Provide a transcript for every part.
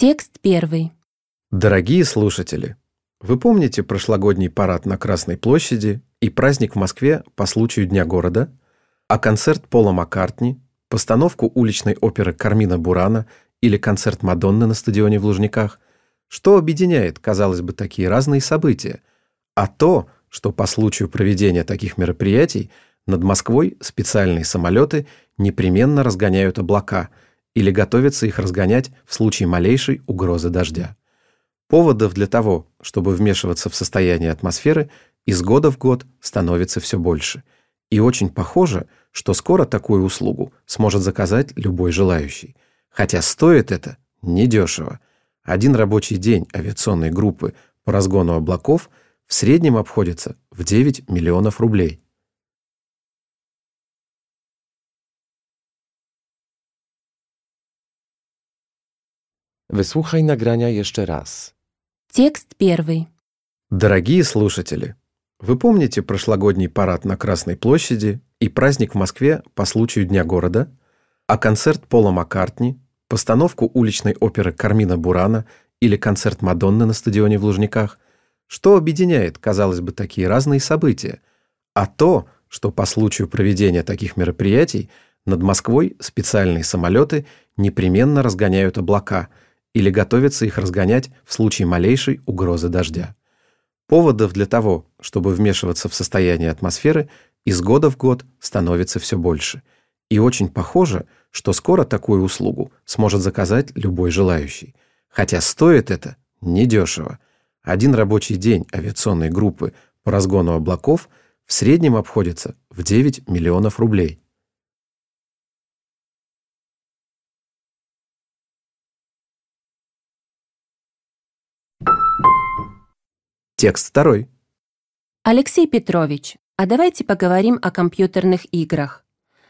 Текст первый. Дорогие слушатели, вы помните прошлогодний парад на Красной площади и праздник в Москве по случаю Дня города, а концерт Пола Маккартни, постановку уличной оперы Кармина Бурана или концерт Мадонны на стадионе в Лужниках, что объединяет, казалось бы, такие разные события, а то, что по случаю проведения таких мероприятий над Москвой специальные самолеты непременно разгоняют облака – или готовится их разгонять в случае малейшей угрозы дождя. Поводов для того, чтобы вмешиваться в состояние атмосферы, из года в год становится все больше. И очень похоже, что скоро такую услугу сможет заказать любой желающий. Хотя стоит это недешево. Один рабочий день авиационной группы по разгону облаков в среднем обходится в 9 миллионов рублей – Wysłuchaj nagrania jeszcze раз. Текст первый. Дорогие слушатели, вы помните прошлогодний парад на Красной площади и праздник в Москве по случаю Дня города, а концерт Пола Маккартни, постановку уличной оперы Кармина Бурана или концерт Мадонны на стадионе в Лужниках, что объединяет, казалось бы, такие разные события, а то, что по случаю проведения таких мероприятий над Москвой специальные самолеты непременно разгоняют облака – или готовится их разгонять в случае малейшей угрозы дождя. Поводов для того, чтобы вмешиваться в состояние атмосферы, из года в год становится все больше. И очень похоже, что скоро такую услугу сможет заказать любой желающий. Хотя стоит это недешево. Один рабочий день авиационной группы по разгону облаков в среднем обходится в 9 миллионов рублей. Текст второй. Алексей Петрович, а давайте поговорим о компьютерных играх.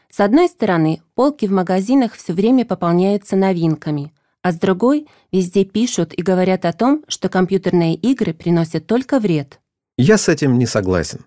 С одной стороны, полки в магазинах все время пополняются новинками, а с другой, везде пишут и говорят о том, что компьютерные игры приносят только вред. Я с этим не согласен.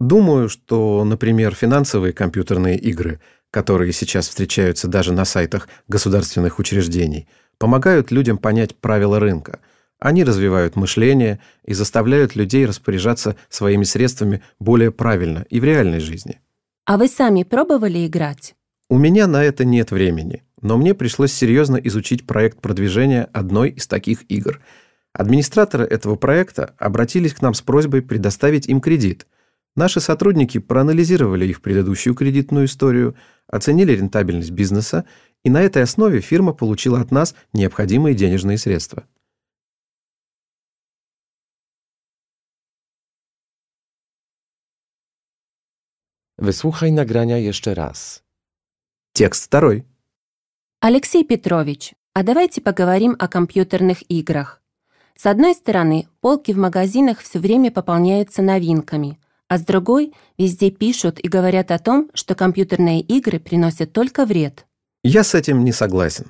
Думаю, что, например, финансовые компьютерные игры, которые сейчас встречаются даже на сайтах государственных учреждений, помогают людям понять правила рынка – они развивают мышление и заставляют людей распоряжаться своими средствами более правильно и в реальной жизни. А вы сами пробовали играть? У меня на это нет времени, но мне пришлось серьезно изучить проект продвижения одной из таких игр. Администраторы этого проекта обратились к нам с просьбой предоставить им кредит. Наши сотрудники проанализировали их предыдущую кредитную историю, оценили рентабельность бизнеса, и на этой основе фирма получила от нас необходимые денежные средства. Wysłuchaj nagrania jeszcze raz. Текст второй. Алексей Петрович, а давайте поговорим о компьютерных играх. С одной стороны, полки в магазинах все время пополняются новинками, а с другой везде пишут и говорят о том, что компьютерные игры приносят только вред. Я с этим не согласен.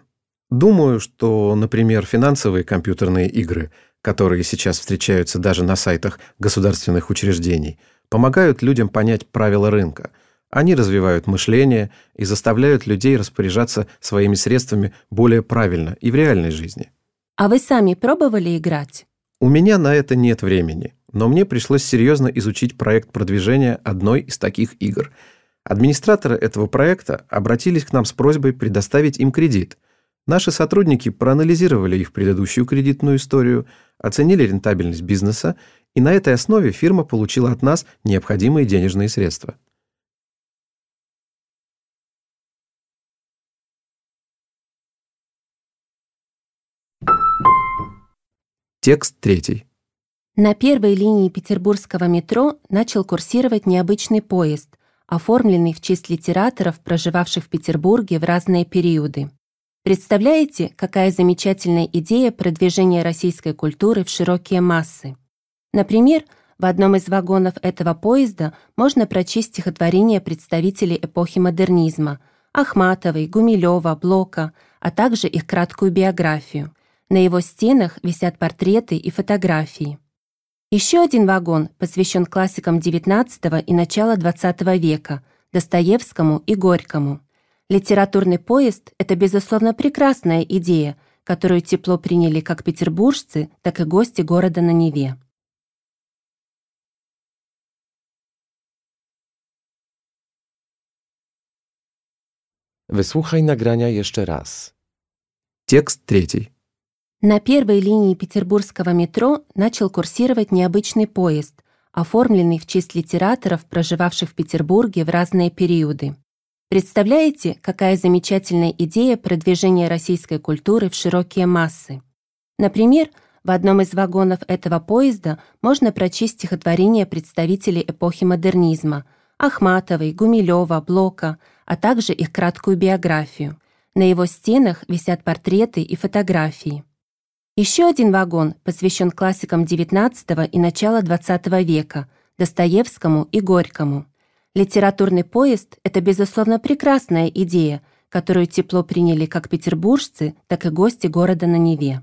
Думаю, что, например, финансовые компьютерные игры, которые сейчас встречаются даже на сайтах государственных учреждений – помогают людям понять правила рынка. Они развивают мышление и заставляют людей распоряжаться своими средствами более правильно и в реальной жизни. А вы сами пробовали играть? У меня на это нет времени, но мне пришлось серьезно изучить проект продвижения одной из таких игр. Администраторы этого проекта обратились к нам с просьбой предоставить им кредит. Наши сотрудники проанализировали их предыдущую кредитную историю, оценили рентабельность бизнеса и на этой основе фирма получила от нас необходимые денежные средства. Текст третий. На первой линии петербургского метро начал курсировать необычный поезд, оформленный в честь литераторов, проживавших в Петербурге в разные периоды. Представляете, какая замечательная идея продвижения российской культуры в широкие массы? Например, в одном из вагонов этого поезда можно прочесть стихотворения представителей эпохи модернизма Ахматовой, Гумилева, Блока, а также их краткую биографию. На его стенах висят портреты и фотографии. Еще один вагон посвящен классикам XIX и начала XX века – Достоевскому и Горькому. Литературный поезд – это, безусловно, прекрасная идея, которую тепло приняли как петербуржцы, так и гости города на Неве. Wysłuchaj nagrania jeszcze raz. Текст третий. На первой линии петербургского метро начал курсировать необычный поезд, оформленный в честь литераторов, проживавших в Петербурге в разные периоды. Представляете, какая замечательная идея продвижения российской культуры в широкие массы? Например, в одном из вагонов этого поезда можно прочесть стихотворения представителей эпохи модернизма – Ахматовой, Гумилева, Блока – а также их краткую биографию. На его стенах висят портреты и фотографии. Еще один вагон посвящен классикам XIX и начала XX века – Достоевскому и Горькому. Литературный поезд – это, безусловно, прекрасная идея, которую тепло приняли как петербуржцы, так и гости города на Неве.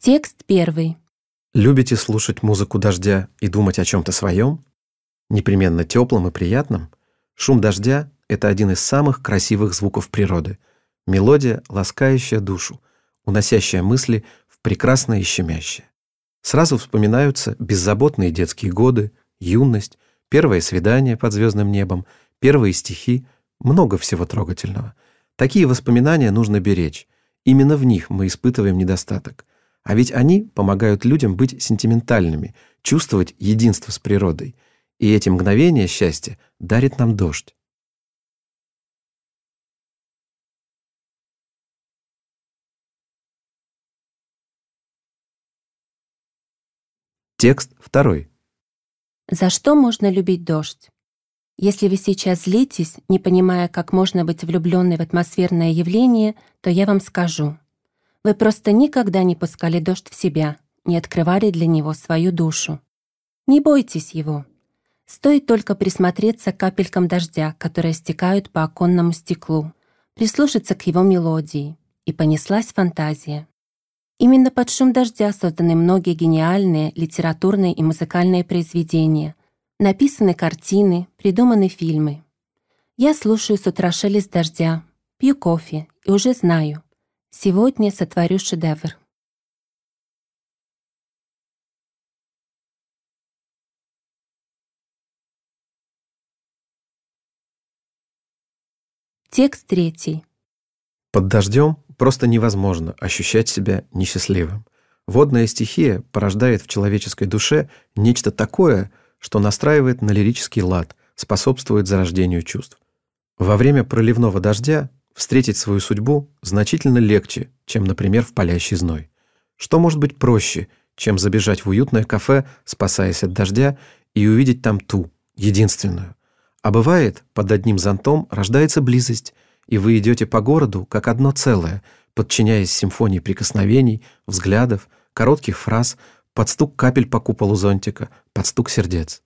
Текст первый. Любите слушать музыку дождя и думать о чем-то своем? Непременно теплом и приятном? Шум дождя – это один из самых красивых звуков природы. Мелодия, ласкающая душу, уносящая мысли в прекрасное и щемящее. Сразу вспоминаются беззаботные детские годы, юность, первое свидание под звездным небом, первые стихи, много всего трогательного. Такие воспоминания нужно беречь. Именно в них мы испытываем недостаток. А ведь они помогают людям быть сентиментальными, чувствовать единство с природой. И эти мгновения счастья дарит нам дождь. Текст второй. За что можно любить дождь? Если вы сейчас злитесь, не понимая, как можно быть влюбленной в атмосферное явление, то я вам скажу — вы просто никогда не пускали дождь в себя, не открывали для него свою душу. Не бойтесь его. Стоит только присмотреться к капелькам дождя, которые стекают по оконному стеклу, прислушаться к его мелодии, и понеслась фантазия. Именно под шум дождя созданы многие гениальные литературные и музыкальные произведения, написаны картины, придуманы фильмы. Я слушаю с утра шелест дождя, пью кофе и уже знаю, Сегодня сотворю шедевр. Текст третий. Под дождем просто невозможно ощущать себя несчастливым. Водная стихия порождает в человеческой душе нечто такое, что настраивает на лирический лад, способствует зарождению чувств. Во время проливного дождя Встретить свою судьбу значительно легче, чем, например, в палящий зной. Что может быть проще, чем забежать в уютное кафе, спасаясь от дождя, и увидеть там ту, единственную? А бывает, под одним зонтом рождается близость, и вы идете по городу как одно целое, подчиняясь симфонии прикосновений, взглядов, коротких фраз, под стук капель по куполу зонтика, под стук сердец.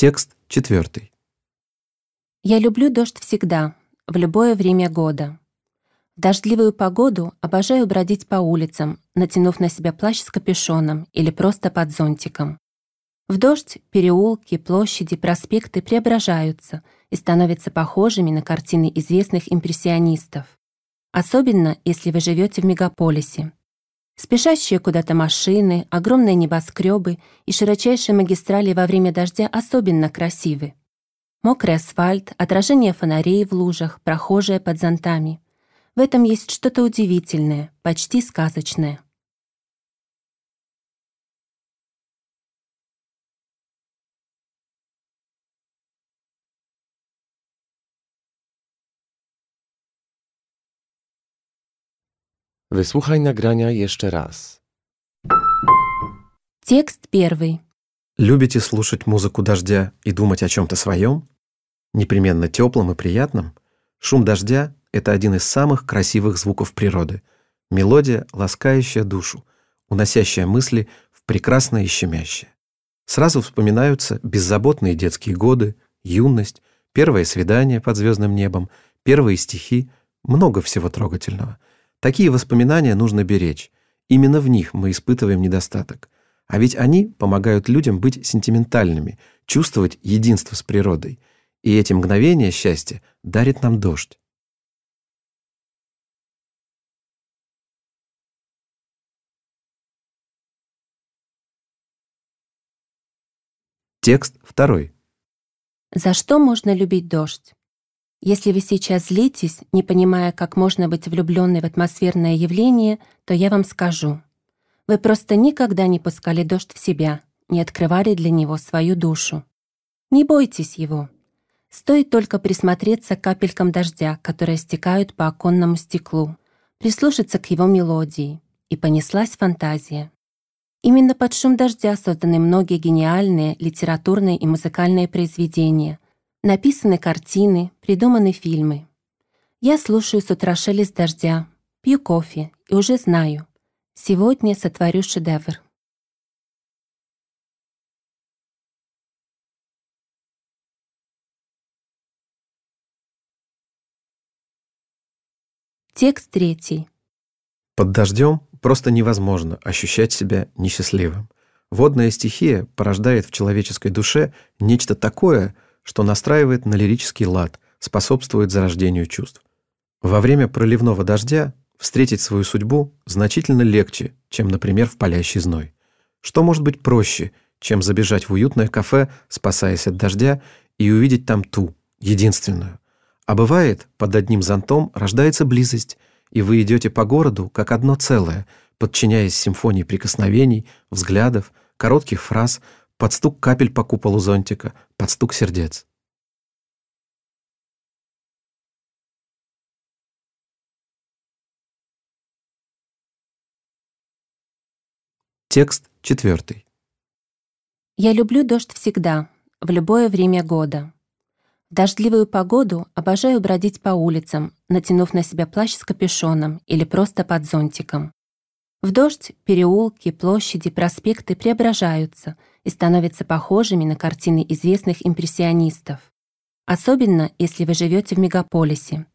Текст четвертый. Я люблю дождь всегда, в любое время года. В дождливую погоду обожаю бродить по улицам, натянув на себя плащ с капюшоном или просто под зонтиком. В дождь переулки, площади, проспекты преображаются и становятся похожими на картины известных импрессионистов. Особенно, если вы живете в мегаполисе. Спешащие куда-то машины, огромные небоскребы и широчайшие магистрали во время дождя особенно красивы. Мокрый асфальт, отражение фонарей в лужах, прохожие под зонтами. В этом есть что-то удивительное, почти сказочное. Wysłuchaj nagrania jeszcze raz. Текст первый. Любите слушать музыку дождя и думать о чем-то своем? Непременно теплом и приятном? Шум дождя – это один из самых красивых звуков природы. Мелодия, ласкающая душу, уносящая мысли в прекрасное и щемящее. Сразу вспоминаются беззаботные детские годы, юность, первое свидание под звездным небом, первые стихи, много всего трогательного – Такие воспоминания нужно беречь. Именно в них мы испытываем недостаток. А ведь они помогают людям быть сентиментальными, чувствовать единство с природой. И эти мгновения счастья дарит нам дождь. Текст второй. За что можно любить дождь? Если вы сейчас злитесь, не понимая, как можно быть влюбленной в атмосферное явление, то я вам скажу. Вы просто никогда не пускали дождь в себя, не открывали для него свою душу. Не бойтесь его. Стоит только присмотреться к капелькам дождя, которые стекают по оконному стеклу, прислушаться к его мелодии. И понеслась фантазия. Именно под шум дождя созданы многие гениальные литературные и музыкальные произведения – Написаны картины, придуманы фильмы. Я слушаю с утра шелест дождя, пью кофе и уже знаю, сегодня сотворю шедевр. Текст третий. Под дождем просто невозможно ощущать себя несчастливым. Водная стихия порождает в человеческой душе нечто такое – что настраивает на лирический лад, способствует зарождению чувств. Во время проливного дождя встретить свою судьбу значительно легче, чем, например, в палящий зной. Что может быть проще, чем забежать в уютное кафе, спасаясь от дождя, и увидеть там ту, единственную? А бывает, под одним зонтом рождается близость, и вы идете по городу как одно целое, подчиняясь симфонии прикосновений, взглядов, коротких фраз – под стук капель по куполу зонтика, под стук сердец. Текст четвертый. Я люблю дождь всегда, в любое время года. В дождливую погоду обожаю бродить по улицам, натянув на себя плащ с капюшоном или просто под зонтиком. В дождь переулки, площади, проспекты преображаются — и становятся похожими на картины известных импрессионистов. Особенно, если вы живете в мегаполисе.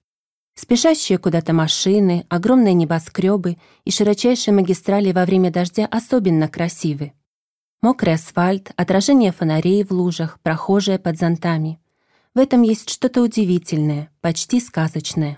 Спешащие куда-то машины, огромные небоскребы и широчайшие магистрали во время дождя особенно красивы. Мокрый асфальт, отражение фонарей в лужах, прохожие под зонтами. В этом есть что-то удивительное, почти сказочное.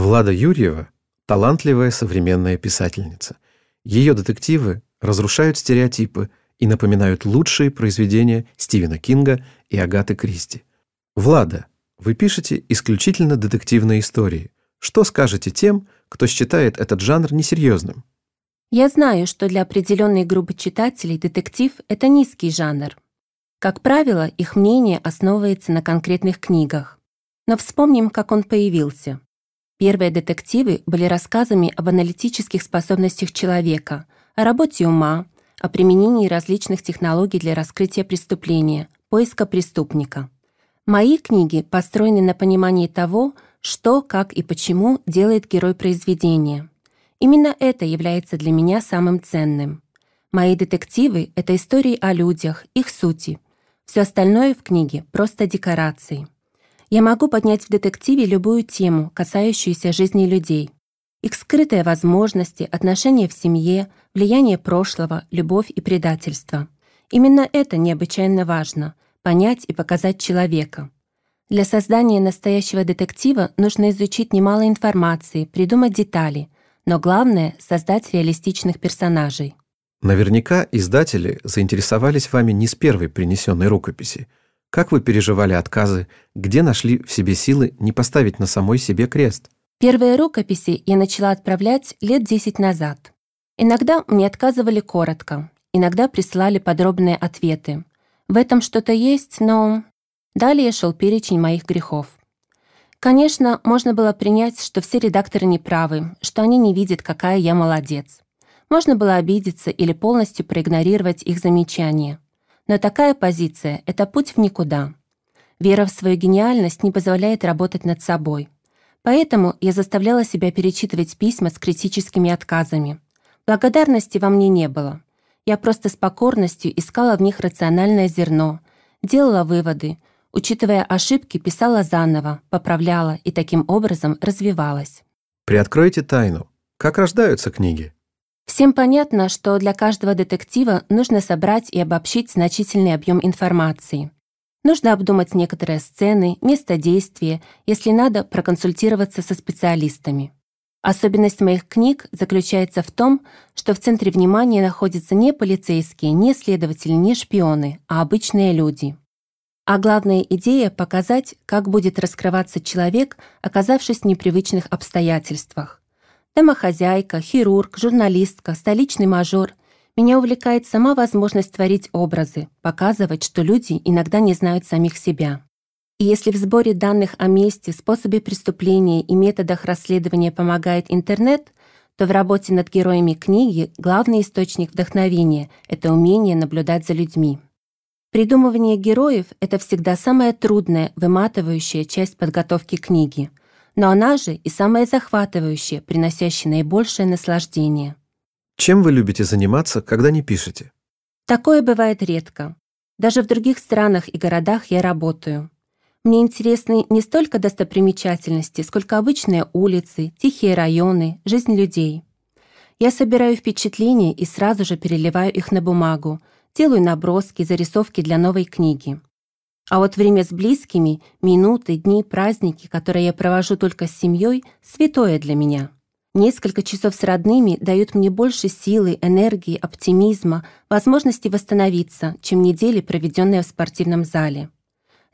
Влада Юрьева – талантливая современная писательница. Ее детективы разрушают стереотипы и напоминают лучшие произведения Стивена Кинга и Агаты Кристи. Влада, вы пишете исключительно детективные истории. Что скажете тем, кто считает этот жанр несерьезным? Я знаю, что для определенной группы читателей детектив – это низкий жанр. Как правило, их мнение основывается на конкретных книгах. Но вспомним, как он появился. Первые детективы были рассказами об аналитических способностях человека, о работе ума, о применении различных технологий для раскрытия преступления, поиска преступника. Мои книги построены на понимании того, что, как и почему делает герой произведения. Именно это является для меня самым ценным. Мои детективы — это истории о людях, их сути. Все остальное в книге — просто декорации. Я могу поднять в детективе любую тему, касающуюся жизни людей. Их скрытые возможности, отношения в семье, влияние прошлого, любовь и предательство. Именно это необычайно важно — понять и показать человека. Для создания настоящего детектива нужно изучить немало информации, придумать детали, но главное — создать реалистичных персонажей. Наверняка издатели заинтересовались вами не с первой принесенной рукописи — как вы переживали отказы? Где нашли в себе силы не поставить на самой себе крест? Первые рукописи я начала отправлять лет 10 назад. Иногда мне отказывали коротко, иногда присылали подробные ответы. В этом что-то есть, но... Далее шел перечень моих грехов. Конечно, можно было принять, что все редакторы неправы, что они не видят, какая я молодец. Можно было обидеться или полностью проигнорировать их замечания. Но такая позиция — это путь в никуда. Вера в свою гениальность не позволяет работать над собой. Поэтому я заставляла себя перечитывать письма с критическими отказами. Благодарности во мне не было. Я просто с покорностью искала в них рациональное зерно, делала выводы, учитывая ошибки, писала заново, поправляла и таким образом развивалась. Приоткройте тайну. Как рождаются книги? Всем понятно, что для каждого детектива нужно собрать и обобщить значительный объем информации. Нужно обдумать некоторые сцены, место действия, если надо, проконсультироваться со специалистами. Особенность моих книг заключается в том, что в центре внимания находятся не полицейские, не следователи, не шпионы, а обычные люди. А главная идея – показать, как будет раскрываться человек, оказавшись в непривычных обстоятельствах. Домохозяйка, хирург, журналистка, столичный мажор. Меня увлекает сама возможность творить образы, показывать, что люди иногда не знают самих себя. И если в сборе данных о месте, способе преступления и методах расследования помогает интернет, то в работе над героями книги главный источник вдохновения – это умение наблюдать за людьми. Придумывание героев – это всегда самая трудная, выматывающая часть подготовки книги – но она же и самая захватывающая, приносящая наибольшее наслаждение. Чем вы любите заниматься, когда не пишете? Такое бывает редко. Даже в других странах и городах я работаю. Мне интересны не столько достопримечательности, сколько обычные улицы, тихие районы, жизнь людей. Я собираю впечатления и сразу же переливаю их на бумагу, делаю наброски, зарисовки для новой книги. А вот время с близкими, минуты, дни, праздники, которые я провожу только с семьей, святое для меня. Несколько часов с родными дают мне больше силы, энергии, оптимизма, возможности восстановиться, чем недели, проведенные в спортивном зале.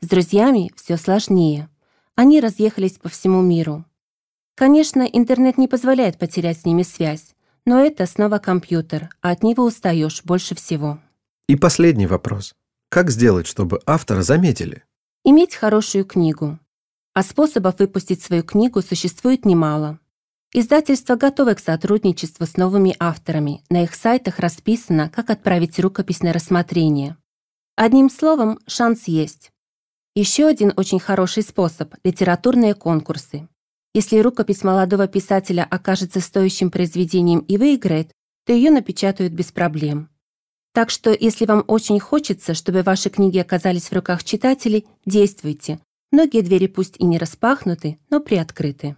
С друзьями все сложнее. Они разъехались по всему миру. Конечно, интернет не позволяет потерять с ними связь, но это снова компьютер, а от него устаешь больше всего. И последний вопрос. Как сделать, чтобы автора заметили? Иметь хорошую книгу. А способов выпустить свою книгу существует немало. Издательства готовы к сотрудничеству с новыми авторами. На их сайтах расписано, как отправить рукопись на рассмотрение. Одним словом, шанс есть. Еще один очень хороший способ – литературные конкурсы. Если рукопись молодого писателя окажется стоящим произведением и выиграет, то ее напечатают без проблем. Так что, если вам очень хочется, чтобы ваши книги оказались в руках читателей, действуйте. Многие двери пусть и не распахнуты, но приоткрыты.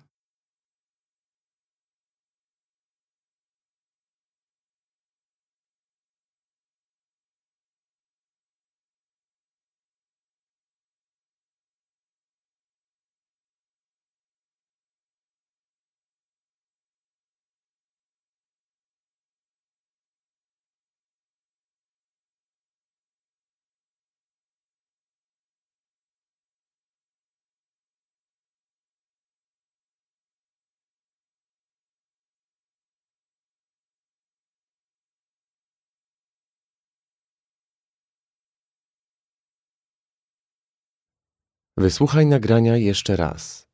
Wysłuchaj nagrania jeszcze raz.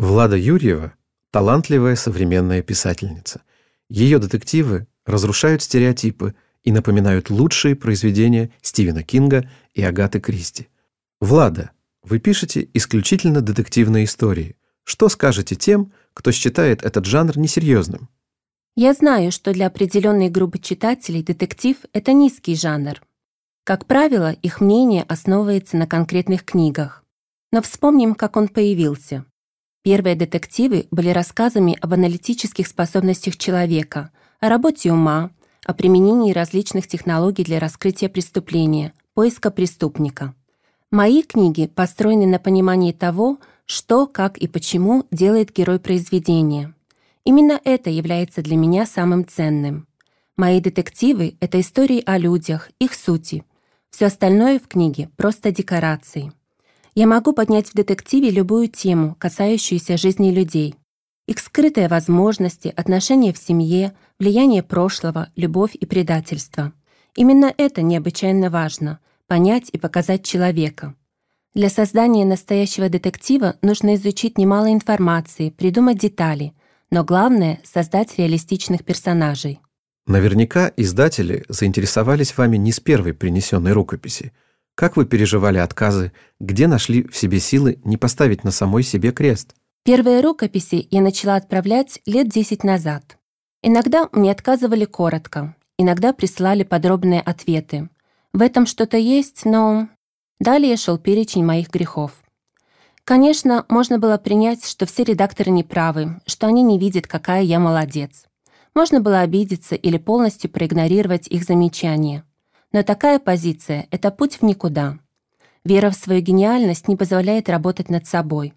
Влада Юрьева – талантливая современная писательница. Ее детективы разрушают стереотипы и напоминают лучшие произведения Стивена Кинга и Агаты Кристи. Влада, вы пишете исключительно детективные истории. Что скажете тем, кто считает этот жанр несерьезным? Я знаю, что для определенной группы читателей детектив – это низкий жанр. Как правило, их мнение основывается на конкретных книгах. Но вспомним, как он появился. Первые детективы были рассказами об аналитических способностях человека, о работе ума, о применении различных технологий для раскрытия преступления, поиска преступника. Мои книги построены на понимании того, что, как и почему делает герой произведения. Именно это является для меня самым ценным. Мои детективы — это истории о людях, их сути — все остальное в книге – просто декорации. Я могу поднять в детективе любую тему, касающуюся жизни людей. Их скрытые возможности, отношения в семье, влияние прошлого, любовь и предательство. Именно это необычайно важно – понять и показать человека. Для создания настоящего детектива нужно изучить немало информации, придумать детали, но главное — создать реалистичных персонажей. Наверняка издатели заинтересовались вами не с первой принесенной рукописи. Как вы переживали отказы, где нашли в себе силы не поставить на самой себе крест? Первые рукописи я начала отправлять лет 10 назад. Иногда мне отказывали коротко, иногда присылали подробные ответы. В этом что-то есть, но... Далее шел перечень моих грехов. Конечно, можно было принять, что все редакторы неправы, что они не видят, какая я молодец. Можно было обидеться или полностью проигнорировать их замечания. Но такая позиция — это путь в никуда. Вера в свою гениальность не позволяет работать над собой.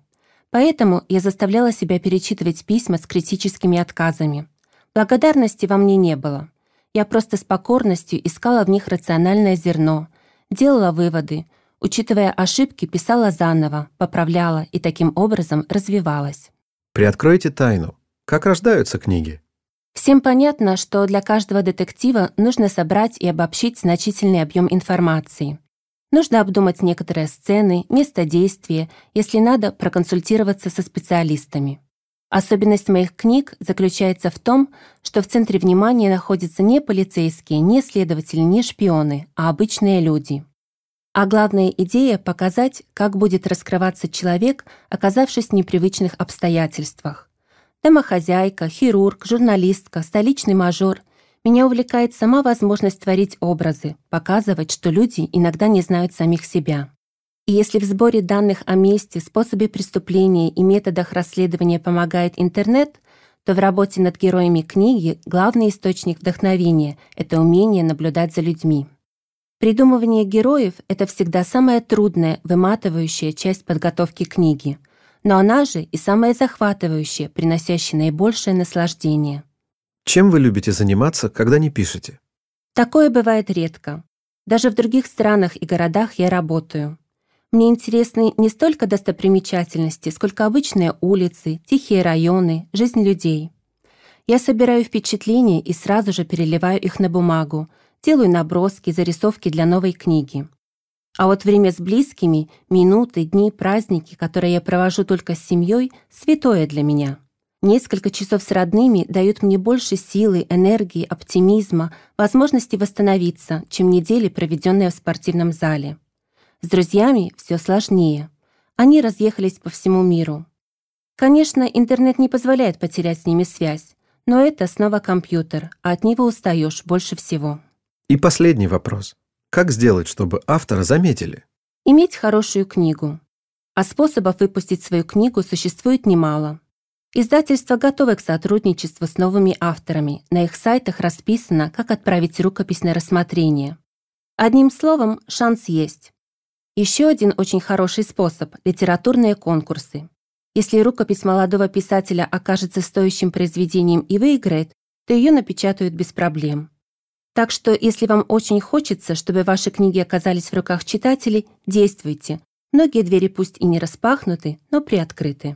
Поэтому я заставляла себя перечитывать письма с критическими отказами. Благодарности во мне не было. Я просто с покорностью искала в них рациональное зерно, делала выводы, учитывая ошибки, писала заново, поправляла и таким образом развивалась. Приоткройте тайну. Как рождаются книги? Всем понятно, что для каждого детектива нужно собрать и обобщить значительный объем информации. Нужно обдумать некоторые сцены, место действия, если надо, проконсультироваться со специалистами. Особенность моих книг заключается в том, что в центре внимания находятся не полицейские, не следователи, не шпионы, а обычные люди. А главная идея – показать, как будет раскрываться человек, оказавшись в непривычных обстоятельствах, Домохозяйка, хирург, журналистка, столичный мажор. Меня увлекает сама возможность творить образы, показывать, что люди иногда не знают самих себя. И если в сборе данных о месте, способе преступления и методах расследования помогает интернет, то в работе над героями книги главный источник вдохновения — это умение наблюдать за людьми. Придумывание героев — это всегда самая трудная, выматывающая часть подготовки книги — но она же и самая захватывающая, приносящая наибольшее наслаждение. Чем вы любите заниматься, когда не пишете? Такое бывает редко. Даже в других странах и городах я работаю. Мне интересны не столько достопримечательности, сколько обычные улицы, тихие районы, жизнь людей. Я собираю впечатления и сразу же переливаю их на бумагу, делаю наброски, зарисовки для новой книги. А вот время с близкими, минуты, дни, праздники, которые я провожу только с семьей, святое для меня. Несколько часов с родными дают мне больше силы, энергии, оптимизма, возможности восстановиться, чем недели, проведенные в спортивном зале. С друзьями все сложнее. Они разъехались по всему миру. Конечно, интернет не позволяет потерять с ними связь, но это снова компьютер, а от него устаешь больше всего. И последний вопрос. Как сделать, чтобы автора заметили? Иметь хорошую книгу. А способов выпустить свою книгу существует немало. Издательства готовы к сотрудничеству с новыми авторами. На их сайтах расписано, как отправить рукопись на рассмотрение. Одним словом, шанс есть. Еще один очень хороший способ – литературные конкурсы. Если рукопись молодого писателя окажется стоящим произведением и выиграет, то ее напечатают без проблем. Так что, если вам очень хочется, чтобы ваши книги оказались в руках читателей, действуйте. Многие двери пусть и не распахнуты, но приоткрыты.